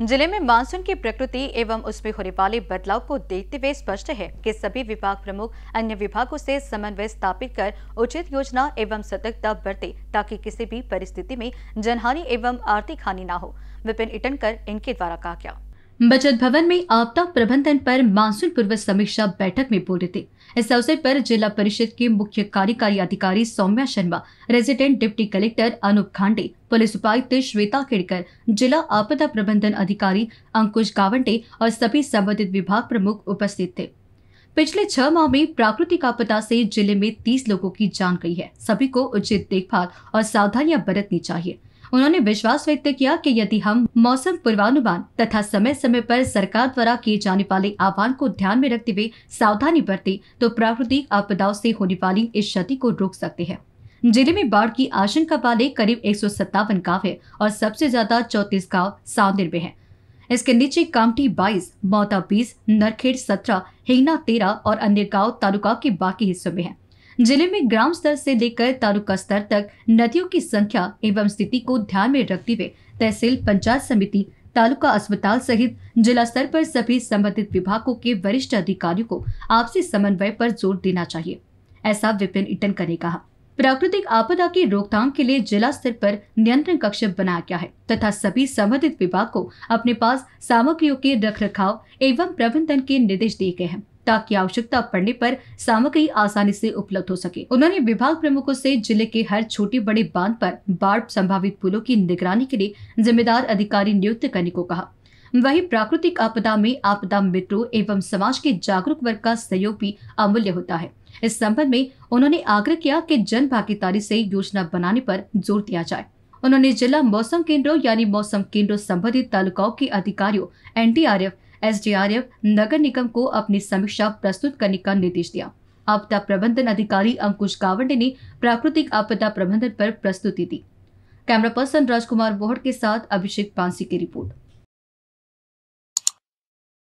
जिले में मानसून की प्रकृति एवं उसमें होने वाले बदलाव को देखते हुए स्पष्ट है कि सभी विभाग प्रमुख अन्य विभागों से समन्वय स्थापित कर उचित योजना एवं सतर्कता बरते ताकि किसी भी परिस्थिति में जनहानि एवं आर्थिक हानि न हो विपिन इटनकर इनके द्वारा कहा गया बचत भवन में आपदा प्रबंधन पर मानसून पूर्व समीक्षा बैठक में बोल रहे थे इस अवसर पर जिला परिषद के मुख्य कार्यकारी अधिकारी Saumya Sharma resident deputy collector Anup Khande police उपायुक्त श्वेता खेड़कर जिला आपदा प्रबंधन अधिकारी अंकुश गावंटे और सभी संबंधित विभाग प्रमुख उपस्थित थे पिछले छह माह में प्राकृतिक आपदा से जिले में तीस लोगों की जान गई है सभी को उचित देखभाल और सावधानियां बरतनी चाहिए उन्होंने विश्वास व्यक्त किया कि यदि हम मौसम पूर्वानुमान तथा समय समय पर सरकार द्वारा किए जाने वाले आह्वान को ध्यान में रखते हुए सावधानी बरते तो प्राकृतिक आपदाओं से होने वाली इस क्षति को रोक सकते हैं जिले में बाढ़ की आशंका वाले करीब एक गांव है और सबसे ज्यादा चौतीस गाँव सावनिर में है इसके नीचे कामठी बाईस मौता बीस नरखेड़ सत्रह हिंगना तेरह और अन्य गांव तालुका के बाकी हिस्सों में हैं। जिले में ग्राम स्तर से लेकर तालुका स्तर तक नदियों की संख्या एवं स्थिति को ध्यान में रखते हुए तहसील पंचायत समिति तालुका अस्पताल सहित जिला स्तर पर सभी संबंधित विभागों के वरिष्ठ अधिकारियों को आपसी समन्वय पर जोर देना चाहिए ऐसा विपिन इटनकर ने कहा प्राकृतिक आपदा की रोकथाम के लिए जिला स्तर पर नियंत्रण कक्ष बनाया गया है तथा सभी संबंधित विभाग को अपने पास सामग्रियों के रखरखाव एवं प्रबंधन के निर्देश दिए गए हैं ताकि आवश्यकता पड़ने पर सामग्री आसानी से उपलब्ध हो सके उन्होंने विभाग प्रमुखों से जिले के हर छोटे बड़े बांध पर बाढ़ संभावित पुलों की निगरानी के लिए जिम्मेदार अधिकारी नियुक्त करने को कहा वहीं प्राकृतिक आपदा में आपदा मित्रों एवं समाज के जागरूक वर्ग का सहयोग भी अमूल्य होता है इस संबंध में उन्होंने आग्रह किया कि जन भागीदारी से योजना बनाने पर जोर दिया जाए उन्होंने जिला मौसम केंद्रों यानी मौसम केंद्रों संबंधित तालुकाओं के अधिकारियों एनडीआरएफ एसडीआरएफ नगर निगम को अपनी समीक्षा प्रस्तुत करने का निर्देश दिया आपदा प्रबंधन अधिकारी अंकुश कावंडे ने प्राकृतिक आपदा प्रबंधन पर प्रस्तुति दी कैमरा पर्सन राजकुमार बोहड़ के साथ अभिषेक पांसी की रिपोर्ट